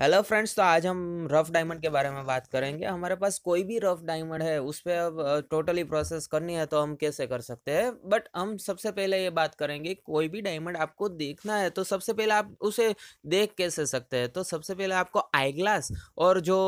hello friends तो आज हम रफ़ डायमंड के बारे में बात करेंगे हमारे पास कोई भी रफ़ डायमंड है उस पर अब टोटली प्रोसेस करनी है तो हम कैसे कर सकते हैं बट हम सबसे पहले ये बात करेंगे कोई भी डायमंड आपको देखना है तो सबसे पहले आप उसे देख कैसे सकते हैं तो सबसे पहले आपको आई ग्लास और जो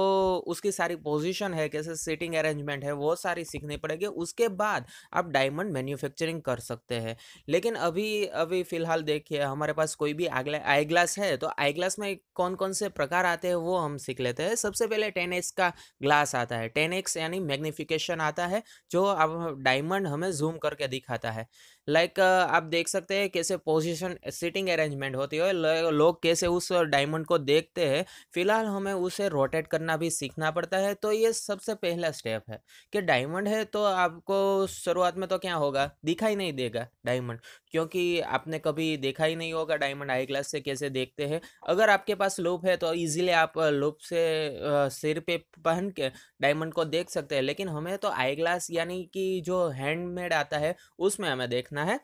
उसकी सारी पोजिशन है कैसे सीटिंग अरेंजमेंट है वो सारी सीखनी पड़ेगी उसके बाद आप डायमंड मैन्युफैक्चरिंग कर सकते हैं लेकिन अभी अभी फ़िलहाल देखिए हमारे पास कोई भी आई ग्लास है तो आई ग्लास में कौन कौन से प्रकार प्रकार आते हैं वो हम सीख लेते हैं सबसे पहले टेन एक्स का ग्लास आता है टेन एक्स यानी मैग्निफिकेशन आता है जो अब डायमंड हमें जूम करके दिखाता है लाइक like, आप देख सकते हैं कैसे पोजीशन सीटिंग अरेंजमेंट होती है लोग कैसे उस डायमंड को देखते हैं फिलहाल हमें उसे रोटेट करना भी सीखना पड़ता है तो ये सबसे पहला स्टेप है कि डायमंड है तो आपको शुरुआत में तो क्या होगा दिखाई नहीं देगा डायमंड क्योंकि आपने कभी देखा ही नहीं होगा डायमंड आई ग्लास से कैसे देखते हैं अगर आपके पास लूप है तो इजीली आप लुप से सिर पे पहन के डायमंड को देख सकते हैं लेकिन हमें तो आई ग्लास यानी कि जो हैंडमेड आता है उसमें हमें देखना है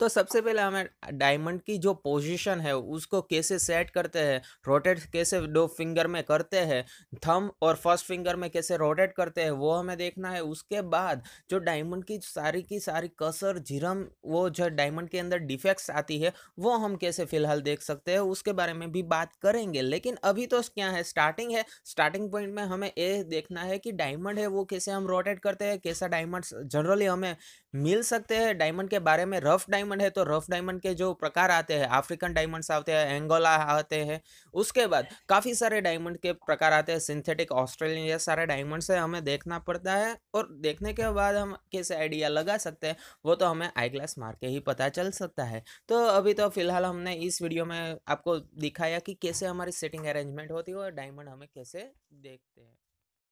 तो सबसे पहले हमें डायमंड की जो पोजीशन है उसको कैसे सेट करते हैं रोटेट कैसे दो फिंगर में करते हैं थम और फर्स्ट फिंगर में कैसे रोटेट करते हैं वो हमें देखना है उसके बाद जो डायमंड की सारी की सारी कसर झिरम वो जो डायमंड के अंदर डिफेक्ट्स आती है वो हम कैसे फिलहाल देख सकते हैं उसके बारे में भी बात करेंगे लेकिन अभी तो क्या है स्टार्टिंग है स्टार्टिंग पॉइंट में हमें ये देखना है कि डायमंड है वो कैसे हम रोटेट करते हैं कैसा डायमंड जनरली हमें मिल सकते हैं डायमंड के बारे में रफ डायमंड डायमंड है तो रफ डायमंड के जो प्रकार आते हैं अफ्रीकन डायमंड्स आते हैं एंगोला आते हैं उसके बाद काफ़ी सारे डायमंड के प्रकार आते हैं सिंथेटिक ऑस्ट्रेलियन ये सारे डायमंड्स है हमें देखना पड़ता है और देखने के बाद हम कैसे आइडिया लगा सकते हैं वो तो हमें आई ग्लास मार के ही पता चल सकता है तो अभी तो फिलहाल हमने इस वीडियो में आपको दिखाया कि कैसे हमारी सेटिंग अरेंजमेंट होती है और डायमंड हमें कैसे देखते हैं